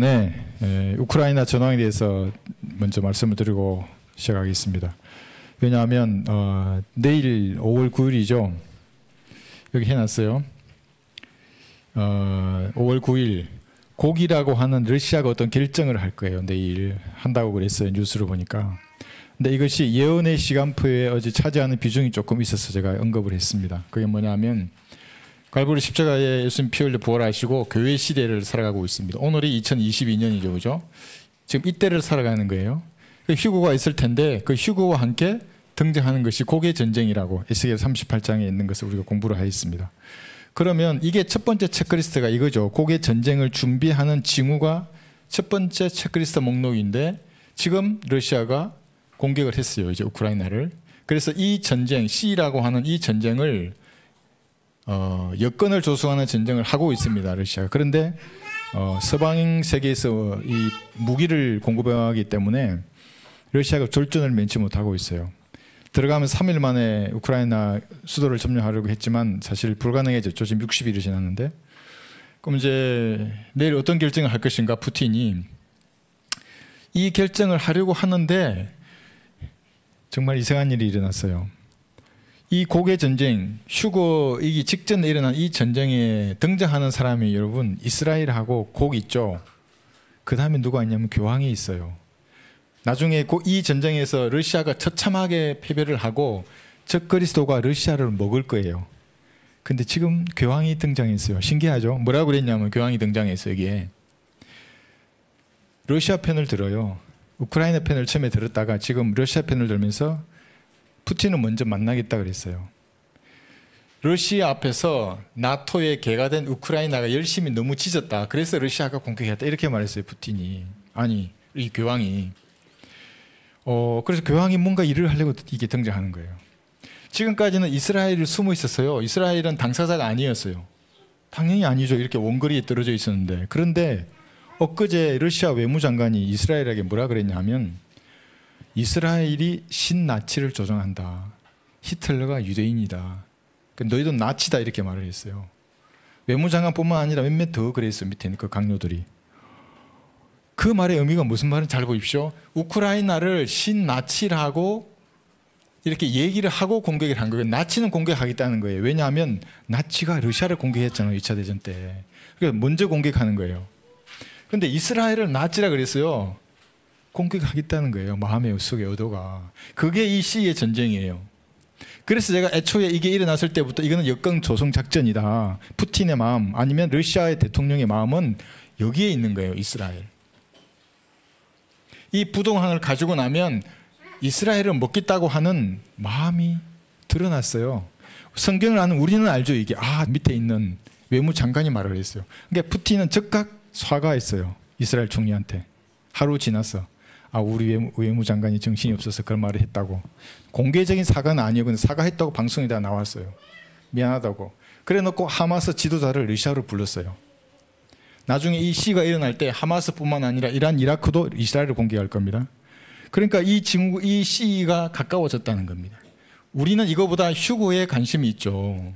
네, 에 예, 우크라이나 전황에 대해서 먼저 말씀을 드리고 시작하겠습니다. 왜냐하면 어, 내일 5월 9일이죠. 여기 해놨어요. 어, 5월 9일 고기라고 하는 러시아가 어떤 결정을 할 거예요. 내일 한다고 그랬어요. 뉴스를 보니까. 근데 이것이 예언의 시간표에 어제 차지하는 비중이 조금 있어서 제가 언급을 했습니다. 그게 뭐냐면 갈보리 십자가에 예수님 피 흘려 부활하시고 교회 시대를 살아가고 있습니다. 오늘이 2022년이죠, 그죠? 지금 이때를 살아가는 거예요. 그휴고가 있을 텐데 그휴고와 함께 등장하는 것이 고개 전쟁이라고 에스겔 38장에 있는 것을 우리가 공부를 하였습니다. 그러면 이게 첫 번째 체크리스트가 이거죠. 고개 전쟁을 준비하는 징후가 첫 번째 체크리스트 목록인데 지금 러시아가 공격을 했어요. 이제 우크라이나를. 그래서 이 전쟁, C라고 하는 이 전쟁을 어, 여건을 조성하는 전쟁을 하고 있습니다. 러시아. 그런데 어, 서방 세계에서 이 무기를 공급하기 때문에 러시아가 절전을 면치 못하고 있어요. 들어가면 3일 만에 우크라이나 수도를 점령하려고 했지만 사실 불가능해졌죠. 지금 60일이 지났는데. 그럼 이제 내일 어떤 결정을 할 것인가 푸틴이 이 결정을 하려고 하는데 정말 이상한 일이 일어났어요. 이 고개 전쟁, 슈거 이기 직전에 일어난 이 전쟁에 등장하는 사람이 여러분 이스라엘하고 곡 있죠. 그 다음에 누가 있냐면 교황이 있어요. 나중에 그 이 전쟁에서 러시아가 처참하게 패배를 하고 적그리스도가 러시아를 먹을 거예요. 근데 지금 교황이 등장했어요. 신기하죠? 뭐라고 그랬냐면 교황이 등장했어요, 여기에. 러시아 편을 들어요. 우크라이나 편을 처음에 들었다가 지금 러시아 편을 들면서 푸틴은 먼저 만나겠다 그랬어요. 러시아 앞에서 나토의 개가 된 우크라이나가 열심히 너무 짖었다. 그래서 러시아가 공격했다. 이렇게 말했어요. 푸틴이. 아니, 이 교황이. 어, 그래서 교황이 뭔가 일을 하려고 이게 등장하는 거예요. 지금까지는 이스라엘을 숨어 있었어요. 이스라엘은 당사자가 아니었어요. 당연히 아니죠. 이렇게 원거리에 떨어져 있었는데. 그런데 엊그제 러시아 외무장관이 이스라엘에게 뭐라 그랬냐면 이스라엘이 신나치를 조정한다. 히틀러가 유대인이다. 그러니까 너희도 나치다 이렇게 말을 했어요. 외무장관뿐만 아니라 몇몇 더 그랬어요. 밑에 있는 그 강요들이. 그 말의 의미가 무슨 말인지 잘 보십시오. 우크라이나를 신나치라고 이렇게 얘기를 하고 공격을 한 거예요. 나치는 공격하겠다는 거예요. 왜냐하면 나치가 러시아를 공격했잖아요. 2차 대전 때. 그러니까 먼저 공격하는 거예요. 그런데 이스라엘을 나치라 그랬어요. 공격하겠다는 거예요. 마음의 속의 의도가. 그게 이 시의 전쟁이에요. 그래서 제가 애초에 이게 일어났을 때부터 이거는 역경 조성 작전이다. 푸틴의 마음 아니면 러시아의 대통령의 마음은 여기에 있는 거예요. 이스라엘. 이 부동항을 가지고 나면 이스라엘을 먹겠다고 하는 마음이 드러났어요. 성경을 아는 우리는 알죠. 이게 아 밑에 있는 외무장관이 말을 했어요. 그러니까 푸틴은 즉각 사과했어요. 이스라엘 총리한테 하루 지나서 아 우리 외무, 외무장관이 정신이 없어서 그런 말을 했다고 공개적인 사과는 아니었거 사과했다고 방송에 다 나왔어요. 미안하다고. 그래놓고 하마스 지도자를 러시아로 불렀어요. 나중에 이 시가 일어날 때 하마스뿐만 아니라 이란, 이라크도 이스라엘을 공격할 겁니다. 그러니까 이 징후, 이 시가 가까워졌다는 겁니다. 우리는 이거보다 휴고에 관심이 있죠.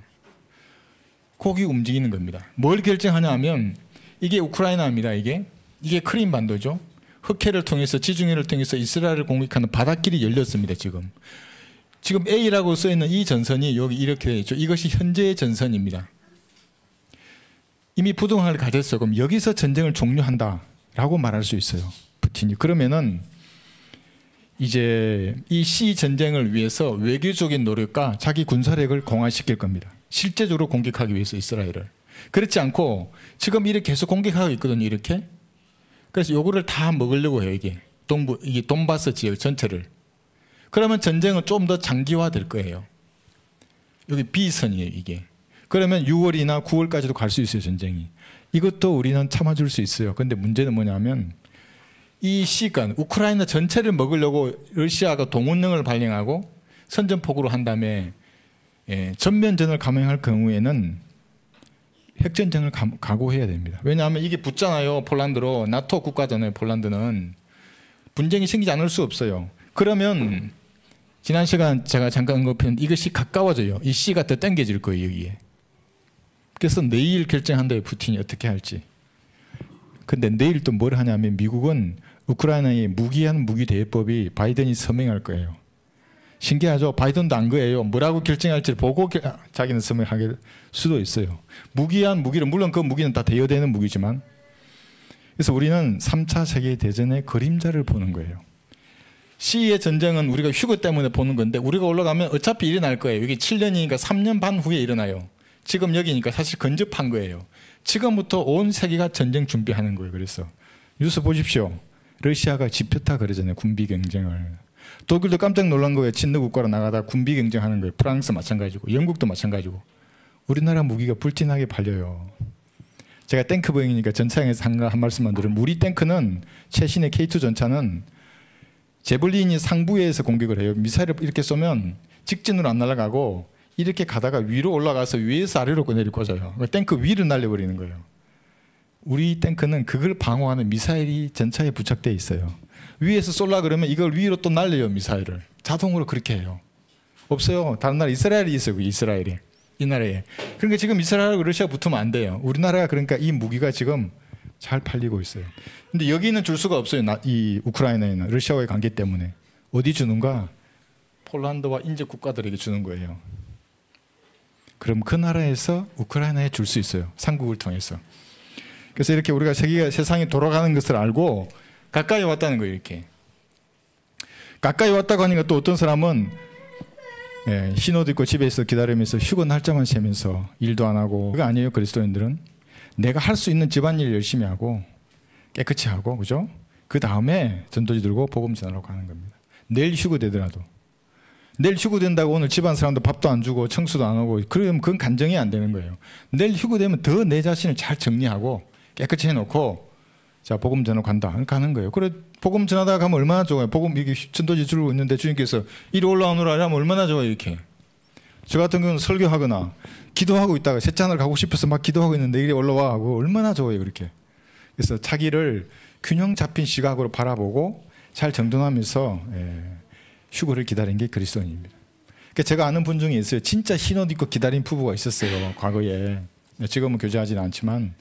거기 움직이는 겁니다. 뭘 결정하냐 하면 이게 우크라이나입니다. 이게 이게 크림 반도죠. 흑해를 통해서 지중해를 통해서 이스라엘을 공격하는 바닷길이 열렸습니다. 지금. 지금 A라고 써 있는 이 전선이 여기 이렇게 되어 있죠. 이것이 현재의 전선입니다. 이미 부동항을 가졌어. 그럼 여기서 전쟁을 종료한다라고 말할 수 있어요. 부틴이 그러면은 이제 이 C 전쟁을 위해서 외교적인 노력과 자기 군사력을 공화시킬 겁니다. 실제적으로 공격하기 위해서 이스라엘을. 그렇지 않고 지금 이렇게 계속 공격하고 있거든요. 이렇게. 그래서 요거를 다 먹으려고 해요, 이게. 동부, 이게 돈바스 지역 전체를. 그러면 전쟁은 좀 더 장기화 될 거예요. 여기 B선이에요, 이게. 그러면 6월이나 9월까지도 갈 수 있어요, 전쟁이. 이것도 우리는 참아줄 수 있어요. 근데 문제는 뭐냐면 이 시간, 우크라이나 전체를 먹으려고 러시아가 동원령을 발령하고 선전폭으로 한 다음에 예, 전면전을 감행할 경우에는 핵전쟁을 각오해야 됩니다. 왜냐하면 이게 붙잖아요. 폴란드로 나토 국가잖아요. 폴란드는 분쟁이 생기지 않을 수 없어요. 그러면 지난 시간 제가 잠깐 언급한 이것이 가까워져요. 이 씨가 더 당겨질 거예요. 여기에. 그래서 내일 결정한다요. 푸틴이 어떻게 할지. 근데 내일 또 뭘 하냐면 미국은 우크라이나의 무기한 무기 대법이 바이든이 서명할 거예요. 신기하죠. 바이든도 안 거예요. 뭐라고 결정할지 보고 결, 아, 자기는 서명하게 수도 있어요. 무기한 무기를 물론 그 무기는 다 대여되는 무기지만 그래서 우리는 3차 세계 대전의 그림자를 보는 거예요. C의 전쟁은 우리가 휴거 때문에 보는 건데 우리가 올라가면 어차피 일어날 거예요. 여기 7년이니까 3년 반 후에 일어나요. 지금 여기니까 사실 근접한 거예요. 지금부터 온 세계가 전쟁 준비하는 거예요. 그래서 뉴스 보십시오. 러시아가 집혔다 그러잖아요. 군비 경쟁을. 독일도 깜짝 놀란 거예요. 친노 국가로 나가다 군비 경쟁하는 거예요. 프랑스 마찬가지고 영국도 마찬가지고 우리나라 무기가 불티나게 팔려요. 제가 탱크 보행이니까 전차에서 한, 한 말씀만 드리면 우리 탱크는 최신의 K2 전차는 제블린이 상부에서 공격을 해요. 미사일을 이렇게 쏘면 직진으로 안 날아가고 이렇게 가다가 위로 올라가서 위에서 아래로 꺼 내리 꽂아요. 그러니까 탱크 위를 날려버리는 거예요. 우리 탱크는 그걸 방어하는 미사일이 전차에 부착되어 있어요. 위에서 쏠라 그러면 이걸 위로 또 날려요 미사일을 자동으로 그렇게 해요 없어요 다른 나라 이스라엘이 있어요 그 이스라엘이 이 나라에 그러니까 지금 이스라엘하고 러시아 붙으면 안 돼요 우리나라가 그러니까 이 무기가 지금 잘 팔리고 있어요 근데 여기는 줄 수가 없어요 이 우크라이나에는 러시아와의 관계 때문에 어디 주는가 폴란드와 인접 국가들에게 주는 거예요 그럼 그 나라에서 우크라이나에 줄 수 있어요. 상국을 통해서. 그래서 이렇게 우리가 세계가 세상이 돌아가는 것을 알고 가까이 왔다는 거예요, 이렇게. 가까이 왔다고 하니까 또 어떤 사람은 예, 신호도 있고 집에서 기다리면서 휴건 할자만 세면서 일도 안 하고 그거 아니에요, 그리스도인들은. 내가 할 수 있는 집안일 열심히 하고 깨끗이 하고 그죠? 그 다음에 전도지 들고 복음 전하러 가는 겁니다. 내일 휴고 되더라도 내일 휴고 된다고 오늘 집안 사람도 밥도 안 주고 청소도 안 하고 그러면 그건 간정이 안 되는 거예요. 내일 휴고 되면 더 내 자신을 잘 정리하고 깨끗이 해놓고 자 복음 전화 간다 가는 거예요. 그래 복음 전하다 가면 얼마나 좋아요. 복음 이게 전도지 줄고 있는데 주님께서 이리 올라오느라 하면 얼마나 좋아요 이렇게. 저 같은 경우는 설교하거나 기도하고 있다가 셋째 하 가고 싶어서 막 기도하고 있는데 이리 올라와 하고 얼마나 좋아요 그렇게. 그래서 자기를 균형 잡힌 시각으로 바라보고 잘 정돈하면서 예, 휴거를 기다린 게 그리스도인입니다. 그러니까 제가 아는 분 중에 있어요. 진짜 흰옷 입고 기다린 부부가 있었어요 과거에. 지금은 교제하지는 않지만.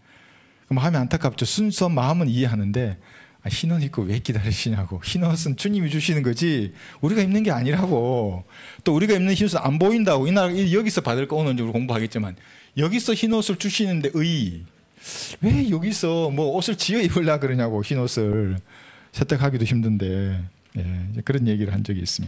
그 마음이 안타깝죠. 순수한 마음은 이해하는데 아, 흰옷 입고 왜 기다리시냐고. 흰옷은 주님이 주시는 거지 우리가 입는 게 아니라고. 또 우리가 입는 흰옷은 안 보인다고. 이날 여기서 받을 거 오늘 우리 공부하겠지만 여기서 흰옷을 주시는데 의. 왜 여기서 뭐 옷을 지어 입으려 그러냐고 흰옷을 세탁하기도 힘든데 예, 그런 얘기를 한 적이 있습니다.